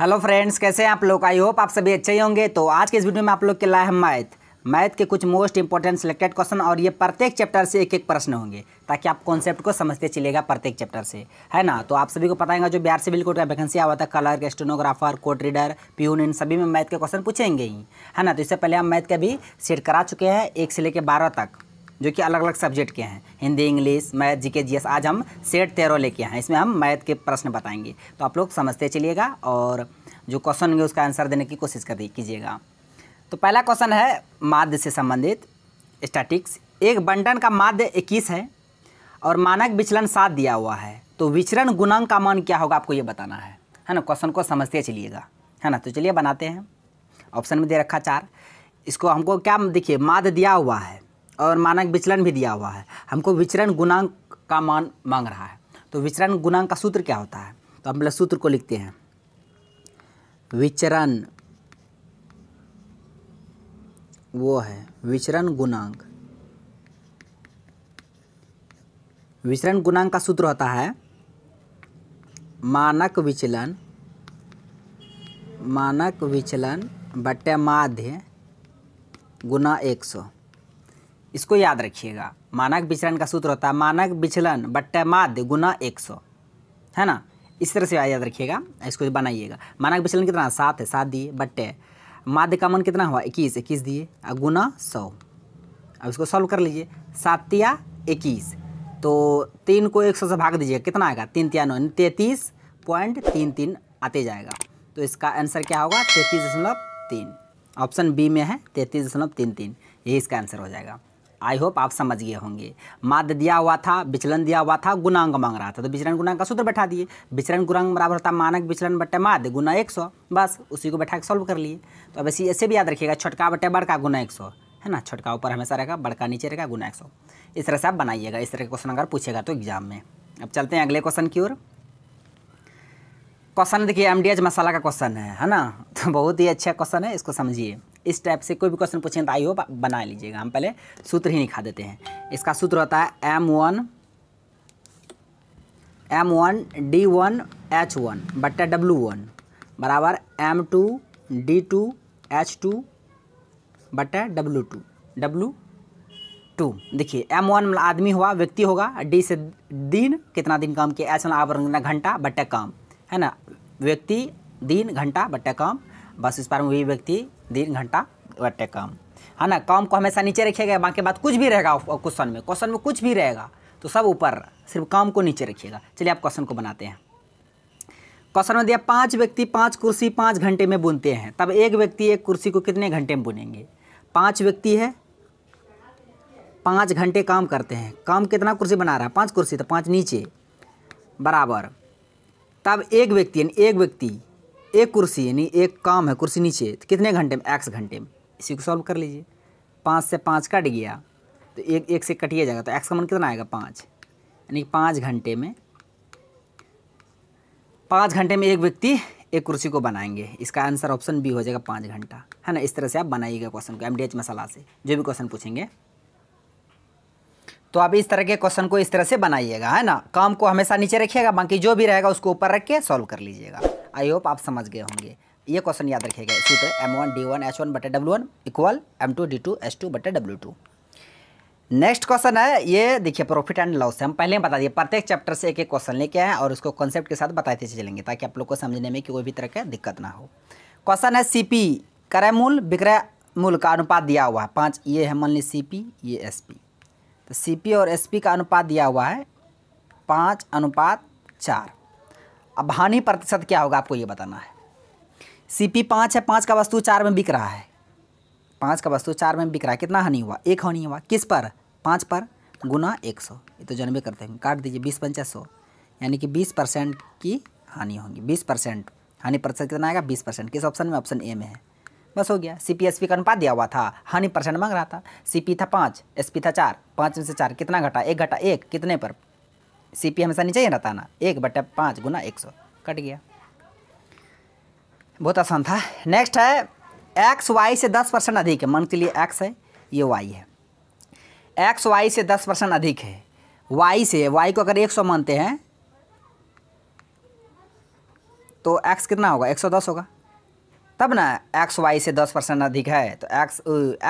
hello friends कैसे हैं आप लोग आई होप आप सभी अच्छे ही होंगे तो आज के इस वीडियो में आप लोग के लाए हम मैथ मैथ के कुछ मोस्ट इंपॉर्टेंट सिलेक्टेड क्वेश्चन और ये प्रत्येक चैप्टर से एक एक प्रश्न होंगे ताकि आप कॉन्सेप्ट को समझते चलेगा प्रत्येक चैप्टर से है ना तो आप सभी को पता है जो बिहार सिविल कोर्ट का वैकेंसी आवा था clerk stenographer court reader peon इन सभी में मैथ के क्वेश्चन पूछेंगे ही है ना तो इससे पहले हम मैथ का भी सेट करा चुके हैं एक से लेकर बारह तक जो कि अलग अलग सब्जेक्ट के हैं हिंदी इंग्लिश मैथ जी के जी एस आज हम सेट तेरह लेके आए हैं इसमें हम मैथ के प्रश्न बताएंगे तो आप लोग समझते चलिएगा और जो क्वेश्चन होंगे उसका आंसर देने की कोशिश कर कीजिएगा तो पहला क्वेश्चन है माध्य से संबंधित स्टैटिक्स एक बंटन का माध्य इक्कीस है और मानक विचलन सात दिया हुआ है तो विचरण गुणांक का मान क्या होगा आपको ये बताना है है ना क्वेश्चन को समझते चलिएगा है ना तो चलिए बनाते हैं ऑप्शन में दे रखा चार इसको हमको क्या देखिए माद दिया हुआ है और मानक विचलन भी दिया हुआ है हमको विचरण गुणांक का मान मांग रहा है तो विचरण गुणांक का सूत्र क्या होता है तो हम सूत्र को लिखते हैं विचरण वो है विचरण गुणांक विचरण गुणांक का सूत्र होता है मानक विचलन मानक विचलन बटे माध्य गुना एक सौ इसको याद रखिएगा मानक विचलन का सूत्र होता है मानक विचलन बट्टे माध्य गुना एक सौ है ना इस तरह से याद रखिएगा इसको बनाइएगा मानक विचलन कितना सात है सात दिए बट्टे माध्य का मन कितना हुआ इक्कीस इक्कीस दिए और गुना सौ अब इसको सॉल्व कर लीजिए सात या इक्कीस तो तीन को एक सौ से भाग दीजिएगा कितना आएगा तीन तिया नौ तैंतीस पॉइंट तीन तीन आते जाएगा तो इसका आंसर क्या होगा तैंतीस दशमलव तीन ऑप्शन बी में है तैंतीस दशमलव तीन तीन यही इसका आंसर हो जाएगा आई होप आप समझ गए होंगे माद दिया हुआ था विचलन दिया हुआ था गुणांग मांग रहा था तो विचलन गुणांग का सूत्र बैठा दिए विचलन गुणांग बराबर होता मानक विचलन बट्टे माद गुना एक सौ बस उसी को बैठा के सॉल्व कर लिए तो अब ऐसे ऐसे भी याद रखिएगा छोटका बट्टे बड़का गुना एक सौ है ना छोटका ऊपर हमेशा रहेगा बड़का नीचे रहेगा गुना एक सौ इस तरह से आप बनाइएगा इस तरह के क्वेश्चन अगर पूछेगा तो एग्जाम में अब चलते हैं अगले क्वेश्चन की ओर क्वेश्चन देखिए एम मसाला का क्वेश्चन है है ना तो बहुत ही अच्छा क्वेश्चन है इसको समझिए इस टाइप से कोई भी क्वेश्चन पूछे तो आई हो बना लीजिएगा हम पहले सूत्र ही लिखा देते हैं इसका सूत्र होता है M one M one D one H one बट्टा डब्लू वन बराबर M two D two H two बट्टा डब्लू टू डब्लू टू देखिए एम वन मतलब आदमी हुआ व्यक्ति होगा डी से दिन कितना दिन काम किया एच वन आवर घंटा बट्टा काम है ना व्यक्ति दिन घंटा बट्टा काम बस इस बार में वही व्यक्ति दिन घंटा बटे काम है हाँ ना काम को हमेशा नीचे रखिएगा बाकी बात कुछ भी रहेगा क्वेश्चन में क्वेश्चन में कुछ भी रहेगा तो सब ऊपर सिर्फ काम को नीचे रखिएगा चलिए आप क्वेश्चन को बनाते हैं क्वेश्चन में दिया पांच व्यक्ति पांच कुर्सी पाँच घंटे में बुनते हैं तब एक व्यक्ति एक कुर्सी को कितने घंटे में बुनेंगे पाँच व्यक्ति है पाँच घंटे काम करते हैं काम कितना कुर्सी बना रहा है पाँच कुर्सी तो पाँच नीचे बराबर तब एक व्यक्ति एक व्यक्ति एक कुर्सी यानी एक काम है कुर्सी नीचे तो कितने घंटे में एक्स घंटे में इसी को सॉल्व कर लीजिए पाँच से पाँच कट गया तो एक एक से गया जाएगा तो एक्स का मन कितना आएगा पाँच यानी पाँच घंटे में पाँच घंटे में एक व्यक्ति एक कुर्सी को बनाएंगे इसका आंसर ऑप्शन बी हो जाएगा पाँच घंटा है ना इस तरह से आप बनाइएगा क्वेश्चन को एम डी मसाला से जो भी क्वेश्चन पूछेंगे तो आप इस तरह के क्वेश्चन को इस तरह से बनाइएगा है ना काम को हमेशा नीचे रखिएगा बाकी जो भी रहेगा उसको ऊपर रख के सॉल्व कर लीजिएगा आई होप आप समझ गए होंगे ये क्वेश्चन याद रखिएगा सूत्र M one D one H one बटे W one equal M two D two H two बटे डब्ल्यू टू नेक्स्ट क्वेश्चन है ये देखिए प्रॉफिट एंड लॉस हम पहले ही बता दिए प्रत्येक चैप्टर से एक एक क्वेश्चन लेके आए और उसको कॉन्सेप्ट के साथ बताते चलेंगे ताकि आप लोग को समझने में कोई भी तरह का दिक्कत ना हो क्वेश्चन है सी पी क्रय मूल्य विक्रय मूल्य का अनुपात दिया हुआ है पाँच ये है मान ली पी ये पी तो पी और पी का अनुपात दिया हुआ है पाँच अनुपात चार अब हानि प्रतिशत क्या होगा आपको ये बताना है सी पी पाँच है पाँच का वस्तु चार में बिक रहा है पाँच का वस्तु चार में बिक रहा है कितना हानि हुआ एक हानि हुआ किस पर पाँच पर गुना एक सौ ये तो जनबे करते हैं काट दीजिए बीस पंचायत सौ यानी कि बीस परसेंट की हानि होगी बीस परसेंट हानि प्रतिशत कितना आएगा बीस परसेंट किस ऑप्शन में ऑप्शन ए में है बस हो गया सी पी एस पी का अनुपात दिया हुआ था हानि परसेंट मांग रहा था सी पी था पाँच एस पी था चार पाँच में से चार कितना घटा एक घटा एक कितने पर सी पी हमेशा नीचे ही रहता ना एक बट्टा पाँच गुना एक सौ कट गया बहुत आसान था नेक्स्ट है एक्स वाई से दस परसेंट अधिक है मन के लिए एक्स है ये वाई है एक्स वाई से दस परसेंट अधिक है वाई से वाई को अगर एक सौ मानते हैं तो एक्स कितना होगा एक सौ दस होगा तब ना एक्स वाई से दस परसेंट अधिक है तो एक्स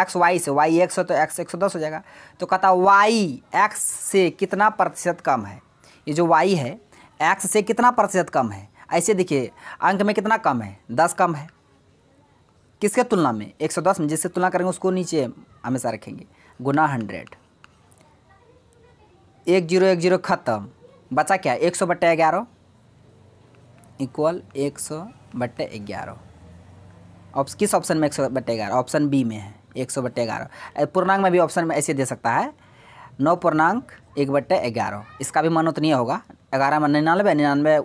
एक्स वाई से वाई एक सौ तो एक्स एक सौ दस हो जाएगा तो कहता वाई एक्स से कितना प्रतिशत कम है ये जो वाई है एक्स से कितना प्रतिशत कम है ऐसे देखिए अंक में कितना कम है दस कम है किसके तुलना में एक सौ दस में जिससे तुलना करेंगे उसको नीचे हमेशा रखेंगे गुना हंड्रेड एक जीरो एक जीरो ख़त्म बचा क्या एक सौ बट्टे ग्यारह इक्वल एक सौ बट्टे ग्यारह ऑप्स किस ऑप्शन में एक सौ बट्टे ग्यारह ऑप्शन बी में है एक सौ बट्टे ग्यारह पूर्णांक में भी ऑप्शन में ऐसे दे सकता है नौ पूर्णांक एक बट्टे ग्यारह इसका भी मन उतनी होगा ग्यारह में निन्यानवे निन्यानवे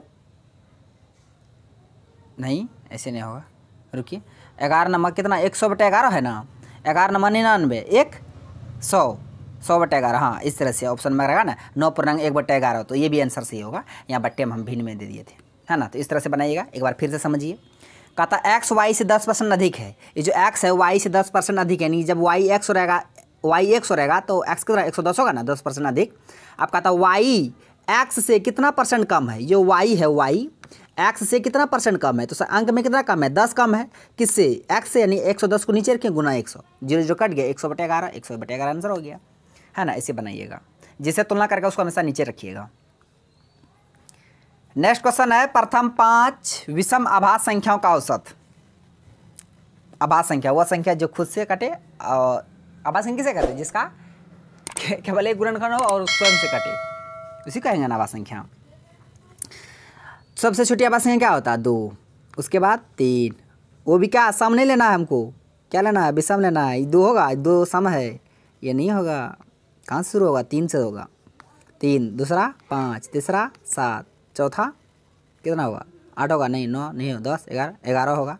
नहीं ऐसे नहीं होगा रुकिए ग्यारह नंबर कितना एक सौ बटे ग्यारह है ना ग्यारह नंबर निन्यानवे एक सौ सौ बटे ग्यारह हाँ इस तरह से ऑप्शन में रहेगा ना नौ पूर्णांक एक बट्टे ग्यारह तो ये भी आंसर सही होगा यहाँ बट्टे में हम भिन्न में दे दिए थे है ना तो इस तरह से बनाइएगा एक बार फिर से समझिए कहता एक्स वाई से दस परसेंट अधिक है ये जो एक्स है वाई से दस परसेंट अधिक है यानी जब वाई एक्स रहेगा वाई एक सौ रहेगा तो एक्स कितना एक सौ दस होगा ना दस परसेंट अधिक आपका था वाई एक्स से कितना परसेंट कम है ये वाई है वाई एक्स से कितना परसेंट कम है तो सर अंक में कितना कम है दस कम है किससे एक्स से यानी एक सौ दस को नीचे रखें गुना एक सौ जीरो जो कट गया एक सौ बटे ग्यारह एक सौ बटे ग्यारह आंसर हो गया है ना इसे बनाइएगा जिसे तुलना करके उसको हमेशा नीचे रखिएगा नेक्स्ट क्वेश्चन है प्रथम पांच विषम आभास संख्याओं का औसत आभास संख्या वह संख्या जो खुद से कटे और आवासन किसे कहते हैं जिसका केवल एक गुणनखंड हो और स्वयं से कटे उसी कहेंगे ना आवास संख्या सबसे छोटी आवास संख्या क्या होता है दो उसके बाद तीन वो भी क्या सम नहीं लेना है हमको क्या लेना है विषम लेना है दो होगा दो सम है ये नहीं होगा कहाँ से शुरू होगा तीन से होगा तीन दूसरा पाँच तीसरा सात चौथा कितना होगा आठ होगा नहीं नौ नहीं दस ग्यारह ग्यारह होगा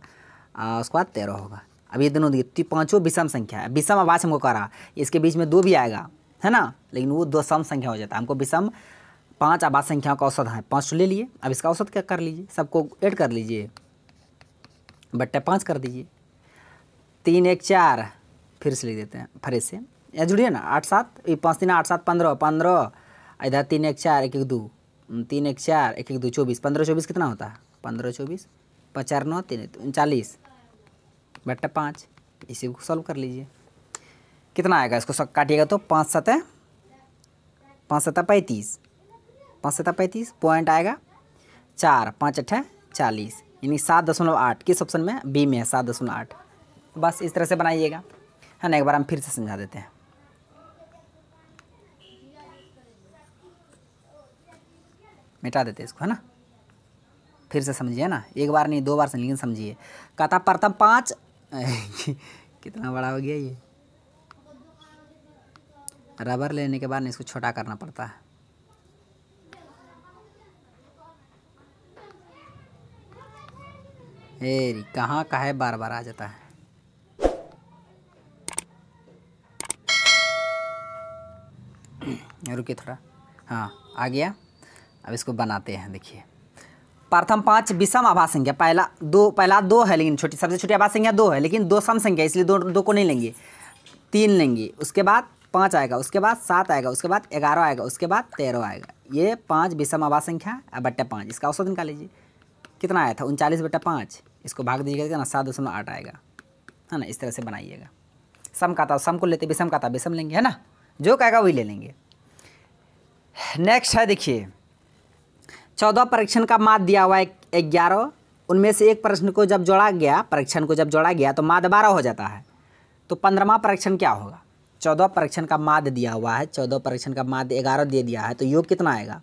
उसके बाद तेरह होगा अब ये दोनों देखिए पाँचों विषम संख्या है विषम आवाज हमको कह रहा इसके बीच में दो भी आएगा है ना लेकिन वो दो सम संख्या हो जाता है हमको विषम पाँच आवाज संख्याओं का औसत है पाँच तो ले लिए अब इसका औसत क्या कर लीजिए सबको ऐड कर लीजिए बट्टे पाँच कर दीजिए तीन एक चार फिर से लिख देते हैं फिर से या जुड़िए ना आठ सात ये पाँच तीन आठ सात पंद्रह पंद्रह इधर तीन एक चार एक एक दो तीन एक चार एक एक दो चौबीस पंद्रह चौबीस कितना होता है पंद्रह चौबीस पचानवे तीन उनचालीस बट्टा पाँच इसी को सॉल्व कर लीजिए कितना आएगा इसको काटिएगा तो पाँच सतह पाँच सतह पैंतीस पाँच सतह पैंतीस पॉइंट आएगा चार पाँच अट्ठे चालीस यानी सात दशमलव आठ किस ऑप्शन में बी में है सात दशमलव आठ बस इस तरह से बनाइएगा है हाँ, ना एक बार हम फिर से समझा देते हैं मिटा देते हैं इसको है ना फिर से समझिए ना एक बार नहीं दो बार से लेकिन समझिए कहता प्रथम पाँच कितना बड़ा हो गया ये रबर लेने के बाद इसको छोटा करना पड़ता है एरी कहाँ का है बार बार आ जाता है रुकिए थोड़ा हाँ आ गया अब इसको बनाते हैं देखिए प्रथम पांच विषम आभा संख्या पहला दो पहला दो है लेकिन छोटी सबसे छोटी आभा संख्या दो है लेकिन दो सम संख्या इसलिए दो दो को नहीं लेंगे तीन लेंगे उसके बाद पाँच आएगा उसके बाद सात आएगा उसके बाद ग्यारह आएगा उसके बाद तेरह आएगा ये पाँच विषम आवास संख्या बट्टा पाँच इसका औसत निकाल लीजिए कितना आया था उनचालीस बट्टा पाँच इसको भाग दीजिएगा कितना सात दशमलव आठ आएगा है ना इस तरह से बनाइएगा सम का था सम को लेते विषम का था विषम लेंगे है ना जो कहेगा वही ले लेंगे नेक्स्ट है देखिए चौदह परीक्षण का मात दिया हुआ है ग्यारह उनमें से एक प्रश्न को जब जोड़ा गया परीक्षण को जब जोड़ा गया तो माद बारह हो जाता है तो पंद्रहवा परीक्षण क्या होगा चौदह परीक्षण का माद दिया हुआ है चौदह परीक्षण का माद ग्यारह दे दिया है तो योग कितना आएगा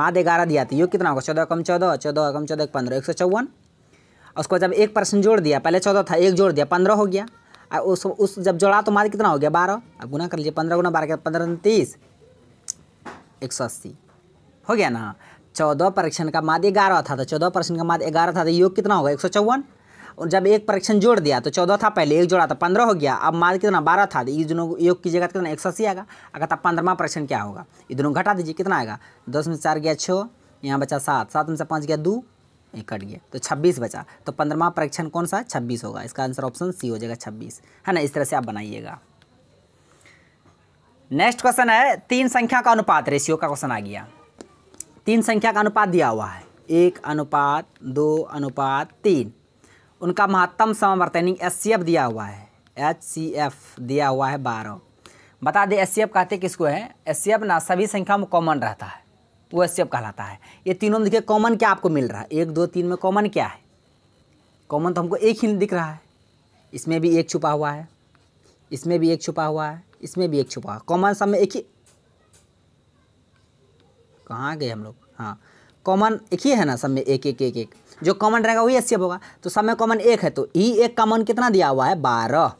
माद ग्यारह दिया था तो योग कितना होगा चौदह कम चौदह चौदह कम चौदह पंद्रह एक सौ चौवन उसको जब एक प्रश्न जोड़ दिया पहले चौदह था एक जोड़ दिया पंद्रह हो गया और उस उस जब जोड़ा तो माद कितना हो गया बारह अब गुना कर लीजिए पंद्रह गुना बारह पंद्रह तीस एक सौ अस्सी हो गया ना चौदह परीक्षण का माध्य ग्यारह था तो चौदह परीक्षण का माध्य ग्यारह था तो योग कितना होगा एक सौ चौवन और जब एक परीक्षण जोड़ दिया तो चौदह था पहले एक जोड़ा था पंद्रह हो गया अब माध्य कितना बारह था तो ये दोनों योग की जगह कितना एक सौ अस्सी आएगा अगर तब पंद्रमा परीक्षण क्या होगा ये दोनों घटा दीजिए कितना आएगा दस में चार गया छः यहाँ बचा सात सात में से पाँच गया दो एक कट गया तो छब्बीस बचा तो पंद्रमा परीक्षण कौन सा छब्बीस होगा इसका आंसर ऑप्शन सी हो जाएगा छब्बीस है ना इस तरह से आप बनाइएगा नेक्स्ट क्वेश्चन है तीन संख्या का अनुपात रेशियो का क्वेश्चन आ गया तीन संख्या का अनुपात दिया हुआ है एक अनुपात दो अनुपात तीन उनका महत्तम समवर्तनिक एस सी एफ दिया हुआ है एच सी एफ दिया हुआ है बारह बता दें एस सी एफ कहते किसको है एस सी एफ ना सभी संख्या में कॉमन रहता है वो एस सी एफ कहलाता है ये तीनों में देखिए कॉमन क्या आपको मिल रहा है एक दो तीन में कॉमन क्या है कॉमन तो हमको एक ही दिख रहा है इसमें भी एक छुपा हुआ है इसमें भी एक छुपा हुआ है इसमें भी एक छुपा हुआ कॉमन सब में एक ही कहाँ गए हम लोग हाँ कॉमन एक ही है ना सब में एक एक एक एक जो कॉमन रहेगा वही एस होगा तो सब में कॉमन एक है तो ई e एक कॉमन कितना दिया हुआ है बारह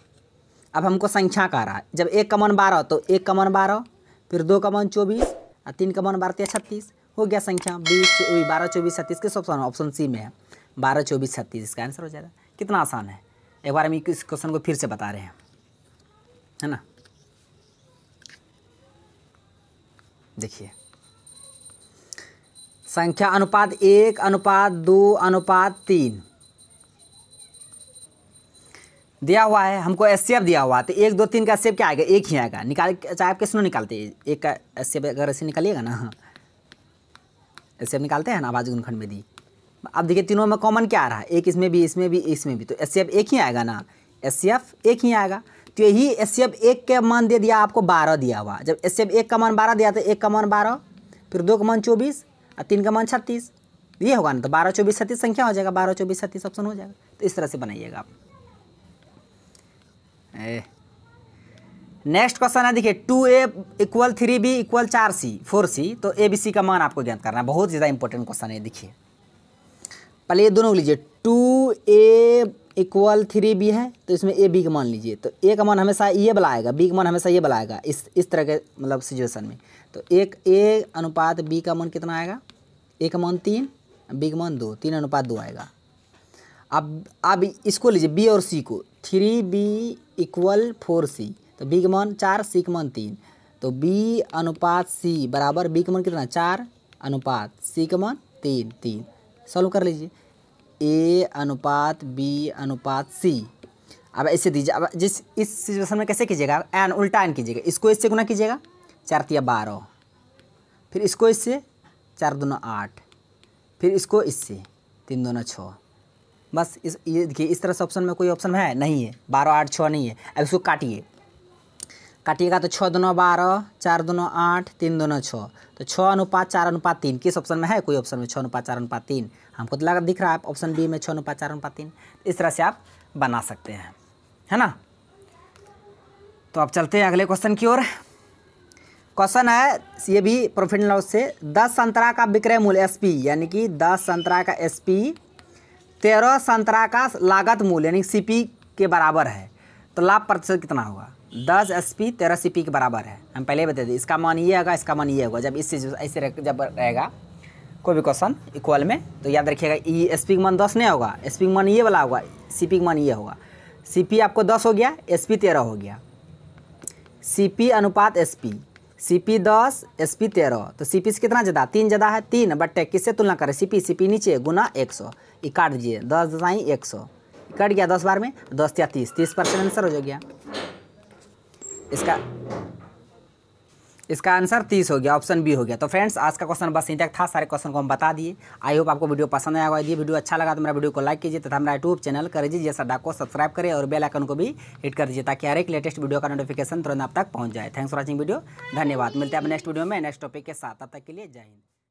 अब हमको संख्या का रहा है जब एक कॉमन बारह तो एक कॉमन बारह फिर दो कॉमन चौबीस और तीन कॉमन बारह तो या छत्तीस हो गया संख्या बीस बारह चौबीस छत्तीस किस ऑप्शन ऑप्शन सी में है बारह चौबीस छत्तीस इसका आंसर हो जाएगा कितना आसान है एक बार हम इस क्वेश्चन को फिर से बता रहे हैं है ना देखिए संख्या अनुपात एक अनुपात दो अनुपात तीन दिया हुआ है हमको एस दिया हुआ है तो एक दो तीन का सेप क्या आएगा एक ही आएगा निकाल चाहे आप किसनों निकालते हैं एक का एस अगर ऐसे निकालिएगा ना हाँ एस निकालते हैं ना आवाज गुणखंड में दी अब देखिए तीनों में कॉमन क्या आ रहा है एक इसमें भी इसमें भी इसमें भी तो एस एक ही आएगा ना एस एक ही आएगा तो यही एस एक का मान दे दिया आपको बारह दिया हुआ जब एस एक का मान बारह दिया तो एक का मान बारह फिर दो का मान चौबीस और तीन का मन छत्तीस ये होगा ना तो बारह चौबीस छत्तीस संख्या हो जाएगा बारह चौबीस छत्तीस ऑप्शन हो जाएगा तो इस तरह से बनाइएगा आप नेक्स्ट क्वेश्चन है देखिए two A equal three B equal चार सी फोर सी तो ए बी सी का मान आपको ज्ञात करना है बहुत ज़्यादा इंपॉर्टेंट क्वेश्चन है देखिए पहले ये दोनों लीजिए two A equal three B है तो इसमें ए बी का मान लीजिए तो ए का मान हमेशा ये बुलाएगा बी का मान हमेशा ये बुलाएगा इस इस तरह के मतलब सिचुएशन में तो एक ए अनुपात बी का मन कितना आएगा ए का मन तीन बी का मन दो तीन अनुपात दो आएगा अब अब इसको लीजिए बी और सी को three B equal four C तो बी का मन चार सी का मन तीन तो बी अनुपात सी बराबर बी का मन कितना चार अनुपात सी का मन तीन तीन सॉल्व कर लीजिए ए अनुपात बी अनुपात सी अब ऐसे दीजिए अब जिस इस सिचुएशन में कैसे कीजिएगा एन उल्टा एन कीजिएगा इसको इससे गुना कीजिएगा चार तिया बारह फिर इसको इससे चार दोनों आठ फिर इसको इससे तीन दोनों छः बस इस ये देखिए इस तरह से ऑप्शन में कोई ऑप्शन है नहीं है बारह आठ छः नहीं है अब इसको काटिए काटिएगा तो छः दोनों बारह चार दोनों आठ तीन दोनों छः तो छः अनुपात चार अनुपात तीन किस ऑप्शन में है कोई ऑप्शन में छः अनुपात चार अनुपात तीन हमको तो लगा दिख रहा है ऑप्शन बी में छः अनुपात चार अनुपात तीन इस तरह से आप बना सकते हैं है ना तो आप चलते हैं अगले क्वेश्चन की ओर क्वेश्चन है ये भी प्रॉफिट एंड लॉस से दस संतरा का विक्रय मूल्य एसपी यानी कि दस संतरा का एसपी तेरह संतरा का लागत मूल्य यानी सीपी के बराबर है तो लाभ प्रतिशत कितना होगा दस एस पी तेरह सी पी के बराबर है हम पहले बता दें इसका मान ये होगा इसका मान ये होगा जब इस ऐसे रह, जब रहेगा कोई भी क्वेश्चन इक्वल में तो याद रखिएगा ई एस पी का मान दस नहीं होगा एस पी का मान ये वाला होगा सी पी का मान ये होगा सी पी आपको दस हो गया एस पी तेरह हो गया सी पी अनुपात एस पी सी पी दस एस पी तेरह तो सी पी से कितना ज़्यादा तीन ज़्यादा है तीन बट्टे किससे तुलना करें सी पी सी पी नीचे गुना एक सौ ये काट दीजिए दस दसाई एक सौ कट गया दस बार में दस या तीस तीस परसेंट आंसर हो गया इसका इसका आंसर तीस हो गया ऑप्शन बी हो गया तो फ्रेंड्स आज का क्वेश्चन बस इंटक था सारे क्वेश्चन को हम बता दिए आई होप आपको वीडियो पसंद आया होगा ये वीडियो अच्छा लगा तो मेरा वीडियो को लाइक कीजिए तथा हमारा यूट्यूब चैनल कर दीजिए सडा को सब्सक्राइब करें और बेल आइकन को भी हिट कर दीजिए ताकि हर एक लेटेस्ट वीडियो का नोटिफिकेशन तुरंत आप तक पहुँच जाए थैंक्स फॉर वॉचिंग वीडियो धन्यवाद मिलते हैं आप नेक्स्ट वीडियो में नेक्स्ट टॉपिक के साथ तब तक के लिए जय हिंद